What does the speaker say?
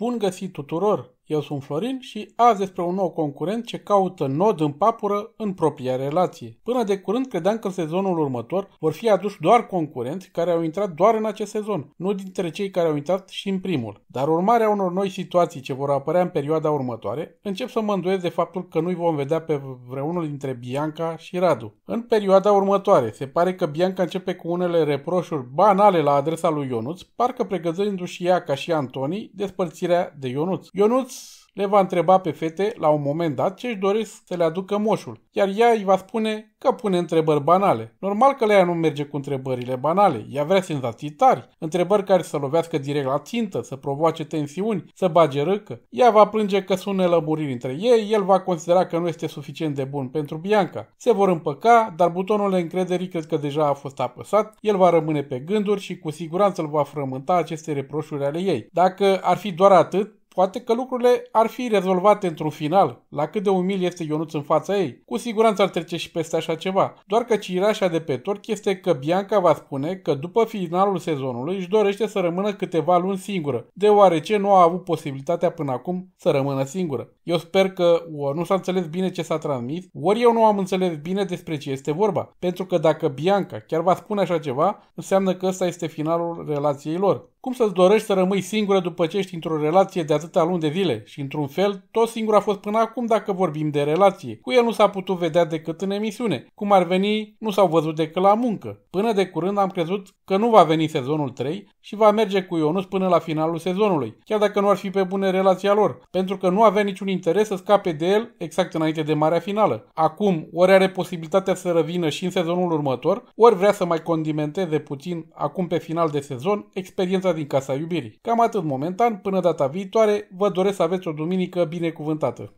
Bun găsit tuturor! Eu sunt Florin și azi despre un nou concurent ce caută nod în papură în propria relație. Până de curând credeam că în sezonul următor vor fi aduși doar concurenți care au intrat doar în acest sezon, nu dintre cei care au intrat și în primul. Dar urmarea unor noi situații ce vor apărea în perioada următoare, încep să mă îndoiesc de faptul că nu-i vom vedea pe vreunul dintre Bianca și Radu. În perioada următoare, se pare că Bianca începe cu unele reproșuri banale la adresa lui Ionuț, parcă pregăzându-și ea ca și Antoni despărțirea de Ionuț. Ionuț le va întreba pe fete la un moment dat ce își doresc să le aducă moșul, iar ea îi va spune că pune întrebări banale. Normal că Lea nu merge cu întrebările banale, ea vrea senzații tari, întrebări care să lovească direct la țintă, să provoace tensiuni, să bage râcă. Ea va plânge că sunt nelămuriri între ei, el va considera că nu este suficient de bun pentru Bianca. Se vor împăca, dar butonul de încrederii cred că deja a fost apăsat, el va rămâne pe gânduri și cu siguranță îl va frământa aceste reproșuri ale ei. Dacă ar fi doar atât, Poate că lucrurile ar fi rezolvate într-un final, la cât de umil este Ionuț în fața ei. Cu siguranță ar trece și peste așa ceva. Doar că cirașa de pe torc este că Bianca va spune că după finalul sezonului își dorește să rămână câteva luni singură, deoarece nu a avut posibilitatea până acum să rămână singură. Eu sper că o, nu s-a înțeles bine ce s-a transmis, ori eu nu am înțeles bine despre ce este vorba. Pentru că dacă Bianca chiar va spune așa ceva, înseamnă că ăsta este finalul relației lor. Cum să-ți dorești să rămâi singură după ce ești într-o relație de atâta luni de zile? Și într-un fel, tot singur a fost până acum dacă vorbim de relație. Cu el nu s-a putut vedea decât în emisiune. Cum ar veni, nu s-au văzut decât la muncă. Până de curând am crezut că nu va veni sezonul 3 și va merge cu Ionus până la finalul sezonului, chiar dacă nu ar fi pe bune relația lor, pentru că nu avea niciun interes să scape de el exact înainte de marea finală. Acum, ori are posibilitatea să revină și în sezonul următor, ori vrea să mai condimenteze puțin acum pe final de sezon experiența din Casa Iubirii. Cam atât momentan, până data viitoare, vă doresc să aveți o duminică binecuvântată!